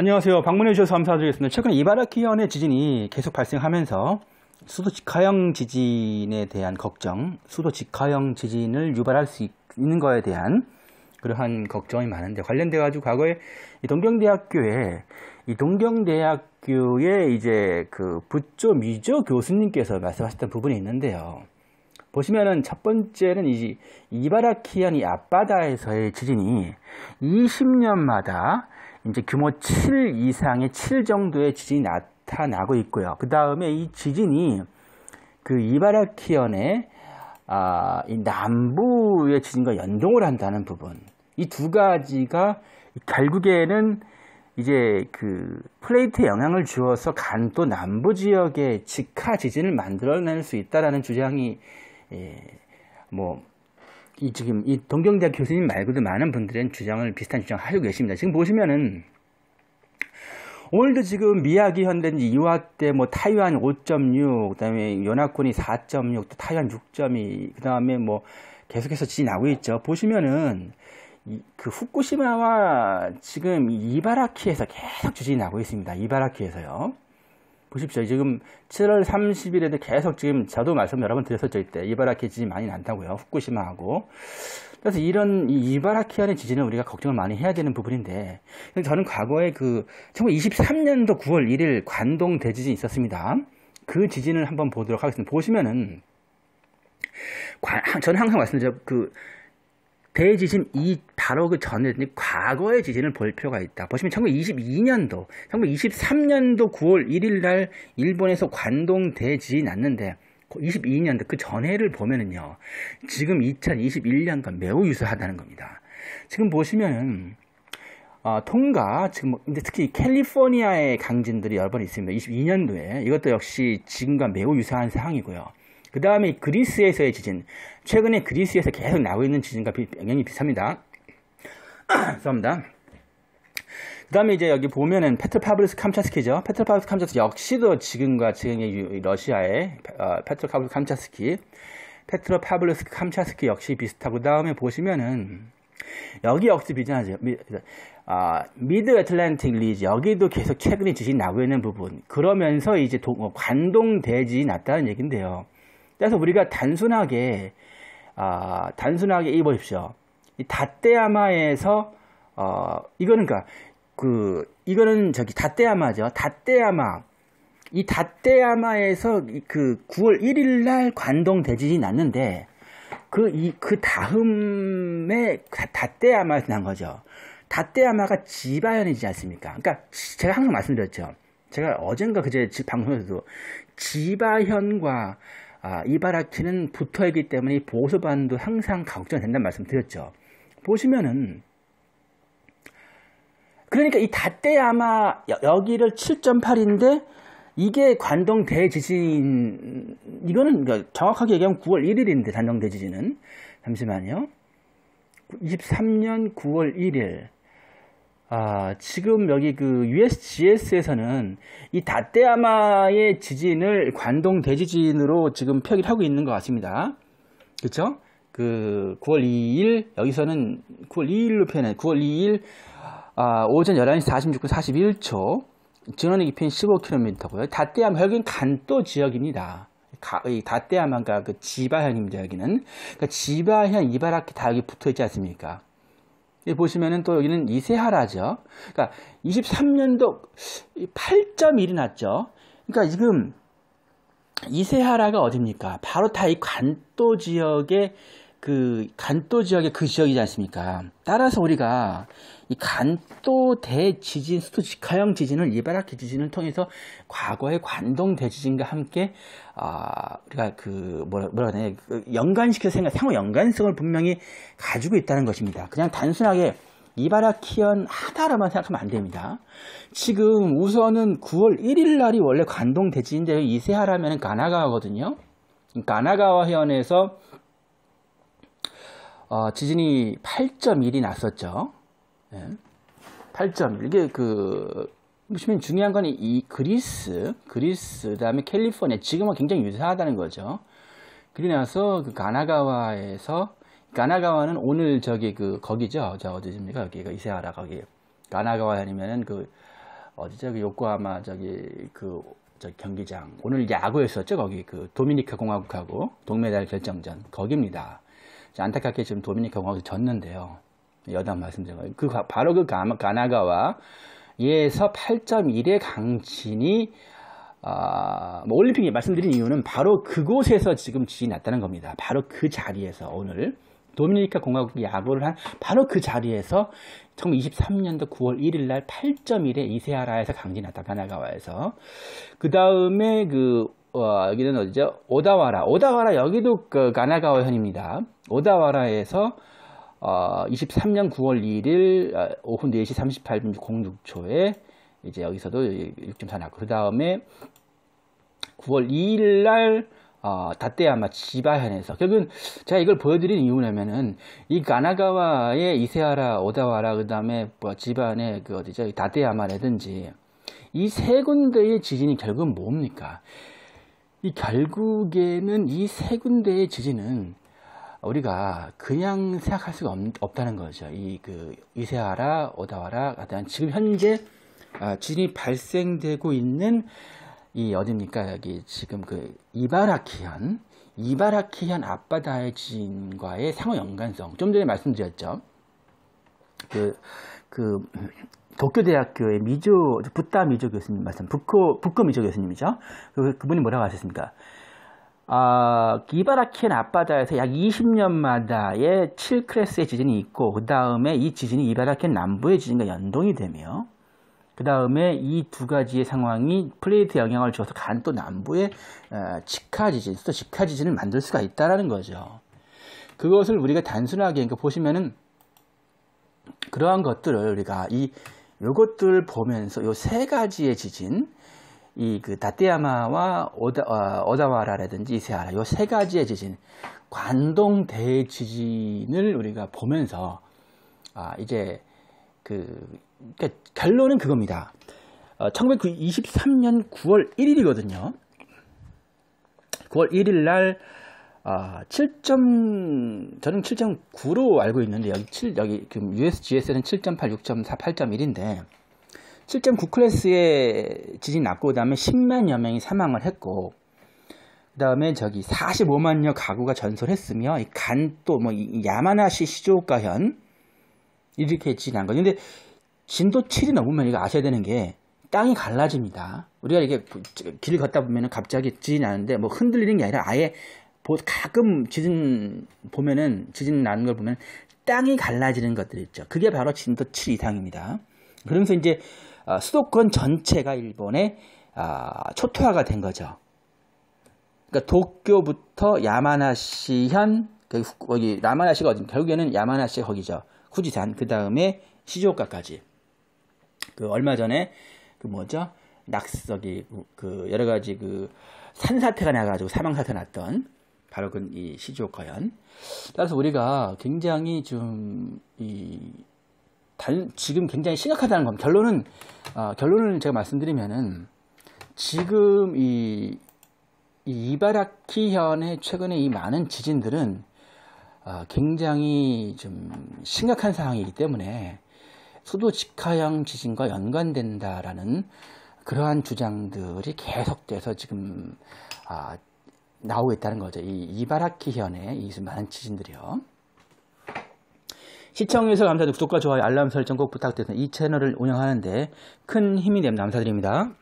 안녕하세요. 방문해 주셔서 감사드리겠습니다. 최근 이바라키현의 지진이 계속 발생하면서 수도 직하형 지진에 대한 걱정, 수도 직하형 지진을 유발할 수 있는 것에 대한 그러한 걱정이 많은데 관련돼 가지고 과거에 동경대학교에 이 동경대학교의 이제 그 부조 미조 교수님께서 말씀하셨던 부분이 있는데요. 보시면은 첫 번째는 이 이바라키현 이 앞바다에서의 지진이 20년마다 이제 규모 7 이상의 7 정도의 지진이 나타나고 있고요. 그 다음에 이 지진이 그 이바라키현의 아, 이 남부의 지진과 연동을 한다는 부분. 이 두 가지가 결국에는 이제 그 플레이트에 영향을 주어서 간도 남부 지역의 직하 지진을 만들어낼 수 있다라는 주장이 예, 뭐이 지금 이 동경대 교수님 말고도 많은 분들은 주장을 비슷한 주장 하고 계십니다. 지금 보시면은 오늘도 지금 미야기 현대인지 이와때뭐 타이완 5.6, 그다음에 연합군이 4.6, 또 타이완 6.2, 그다음에 뭐 계속해서 지진 나고 있죠. 보시면은 이, 그 후쿠시마와 지금 이바라키에서 계속 지진이 나고 있습니다. 이바라키에서요. 보십시오. 지금 7월 30일에도 계속 지금 저도 말씀 여러 번 드렸었죠. 이때 이바라키 지진이 많이 난다고요. 후쿠시마하고. 그래서 이런 이바라키안의 지진은 우리가 걱정을 많이 해야 되는 부분인데 저는 과거에 그 1923년도 9월 1일 관동 대지진이 있었습니다. 그 지진을 한번 보도록 하겠습니다. 보시면은 저는 항상 말씀드려 그 대지진 이 바로 그 전에 과거의 지진을 볼 필요가 있다. 보시면 1922년도, 1923년도 9월 1일 날 일본에서 관동 대지진이 났는데 22년도 그, 그 전해를 보면은요. 지금 2021년과 매우 유사하다는 겁니다. 지금 보시면은 어, 통과 지금 근데 뭐, 특히 캘리포니아의 강진들이 여러 번 있습니다. 22년도에 이것도 역시 지금과 매우 유사한 상황이고요. 그 다음에 그리스에서의 지진. 최근에 그리스에서 계속 나오고 있는 지진과 비, 영향이 비슷합니다. 죄송합니다. 그 다음에 이제 여기 보면은 페트파블스 캄차스키죠. 페트파블스 캄차스키 역시도 지금과 지금의 러시아의 어, 페트로파블스 캄차스키. 페트로파블스 캄차스키 역시 비슷하고 그 다음에 보시면은 여기 역시 비슷하죠. 미, 아, 미드 애틀랜틱 리지 여기도 계속 최근에 지진 나고 있는 부분 그러면서 이제 도, 어, 관동 대지 났다는 얘긴데요. 그래서 우리가 단순하게 아, 단순하게 입어십시오. 이 다떼야마에서 어, 이거는 그러니까 그 이거는 저기 다떼야마죠. 다떼야마 이 다떼야마에서 그 9월 1일 날 관동 대지진이 났는데 그 이그 그 다음에 다떼야마에서 난 거죠. 다떼야마가 지바현이지 않습니까? 그러니까 제가 항상 말씀드렸죠. 제가 어젠가 그제 방송에서도 지바현과 아, 이바라키는 붙어있기 때문에 보수반도 항상 걱정된다는 말씀 드렸죠. 보시면은 그러니까 이 닷대 아마 여기를 7.8인데 이게 관동 대지진 이거는 그러니까 정확하게 얘기하면 9월 1일인데 단동 대지진은 잠시만요. 23년 9월 1일 아, 지금 여기 그 USGS에서는 이 다떼야마의 지진을 관동 대지진으로 지금 표기를 하고 있는 것 같습니다. 그쵸? 그 9월 2일, 여기서는 9월 2일로 표현해. 9월 2일, 아, 오전 11시 46분 41초. 진원의 깊이는 15km고요. 다떼야마, 여기는 간도 지역입니다. 가, 이 다떼야마가 그 지바현입니다, 여기는. 그러니까 지바현, 이바라키 다 여기 붙어 있지 않습니까? 보시면은 또 여기는 이세하라죠. 그러니까 23년도 8.1이 났죠. 그러니까 지금 이세하라가 어딥니까? 바로 다 이 관도 지역의 그 간도 지역의 그 지역이지 않습니까? 따라서 우리가 이 간도 대지진, 수도 직하형 지진을 이바라키 지진을 통해서 과거의 관동 대지진과 함께 아 우리가 그 뭐라 뭐라 하냐 그 연관시켜 생각 상호 연관성을 분명히 가지고 있다는 것입니다. 그냥 단순하게 이바라키현 하나로만 생각하면 안 됩니다. 지금 우선은 9월 1일 날이 원래 관동 대지진 대회 이세 하라면 가나가와거든요. 가나가와 현에서 어, 지진이 8.1이 났었죠. 네. 예. 8.1 이게 그 보시면 중요한 건 이 그리스, 그리스 그다음에 캘리포니아 지금은 굉장히 유사하다는 거죠. 그리고 나서 그 가나가와에서 가나가와는 오늘 저기 그 거기죠. 저어디십니까 여기가 그 이세아라 거기. 가나가와 아니면은 그 어디죠? 그 요코하마 저기 그저 경기장. 오늘 야구였었죠. 거기 그 도미니카 공화국하고 동메달 결정전 거기입니다. 안타깝게 지금 도미니카 공화국 졌는데요. 여담 말씀드려요. 그 바로 그 가나가와 예에서 8.1의 강진이 아, 뭐 올림픽에 말씀드린 이유는 바로 그곳에서 지금 지진이 났다는 겁니다. 바로 그 자리에서 오늘 도미니카 공화국이 야구를 한 바로 그 자리에서 1923년도 9월 1일 날8 1의 이세아라에서 강진이 났다 가나가와에서 그 다음에 그 어, 여기는 어디죠? 오다와라. 오다와라 여기도 그 가나가와 현입니다. 오다와라에서 어, 23년 9월 1일 오후 4시 38분 06초에 이제 여기서도 6.4 났고 그 다음에 9월 2일 날 어, 다떼야마 지바현에서 결국은 제가 이걸 보여드린 이유냐면은 이 가나가와의 이세하라 오다와라 그 다음에 뭐 지바현의 그 어디죠 다떼야마라든지 이 세 군데의 지진이 결국은 뭡니까? 이 결국에는 이 세 군데의 지진은 우리가 그냥 생각할 수가 없, 다는 거죠. 이 그이세하라 오다와라 같은 지금 현재 아, 지진이 발생되고 있는 이어디입니까 여기 지금 그 이바라키현, 이바라키현 앞바다의 지진과의 상호 연관성. 좀 전에 말씀드렸죠. 그, 그 도쿄대학교의 미조 부다 미조 교수님 말씀 북코 북코 미조 교수님이죠. 그, 그분이 뭐라고 하셨습니까? 아, 이바라켄 앞바다에서 약 20년마다의 7클래스의 지진이 있고 그 다음에 이 지진이 이바라켄 남부의 지진과 연동이 되며 그 다음에 이 두 가지의 상황이 플레이트 영향을 줘서 간 또 남부의 아, 직하 지진, 또 직하 지진을 만들 수가 있다라는 거죠. 그것을 우리가 단순하게 그러니까 보시면은 그러한 것들을 우리가 이 요것들 보면서 요 세 가지의 지진 이 그 다테야마와 오다, 어, 오다와라라든지 이세아라 요 세 가지의 지진 관동 대지진을 우리가 보면서 아 이제 그 그러니까 결론은 그겁니다. 어, 1923년 9월 1일이거든요. 9월 1일 날 아, 7. 저는 7.9로 알고 있는데 여기 7 여기 지금 USGS는 7.8, 6.4, 8.1인데 7.9 클래스에 지진 났고 그다음에 10만여 명이 사망을 했고 그다음에 저기 45만여 가구가 전설했으며 이간도뭐 이, 야마나시 시조가현 이렇게 지난 거죠. 근데 진도 7이 넘으면 이거 아셔야 되는 게 땅이 갈라집니다. 우리가 이게 길을 걷다 보면 갑자기 지진이 나는데 뭐 흔들리는 게 아니라 아예 가끔 지진 보면은 지진 나는 걸 보면 땅이 갈라지는 것들 있죠. 그게 바로 진도 7 이상입니다. 그러면서 이제 아, 수도권 전체가 일본의 아, 초토화가 된 거죠. 그러니까 도쿄부터 야마나시현 그 거기 라마나시가 어디 결국에는 야마나시 거기죠. 후지산 그 다음에 시조오카까지그 얼마 전에 그 뭐죠 낙석이 그 여러 가지 그 산사태가 나가지고 사망사태 났던 바로은 이 시조거연. 따라서 우리가 굉장히 좀이 단, 지금 굉장히 심각하다는 겁니다. 결론은 아, 결론을 제가 말씀드리면은 지금 이, 이 이바라키현의 최근에 이 많은 지진들은 아, 굉장히 좀 심각한 상황이기 때문에 수도 직하형 지진과 연관된다라는 그러한 주장들이 계속돼서 지금 아, 나오고 있다는 거죠. 이 이바라키현의 이 많은 지진들이요. 시청해주셔서 감사드리고 구독과 좋아요, 알람 설정 꼭 부탁드립니다. 이 채널을 운영하는데 큰 힘이 됩니다. 감사드립니다.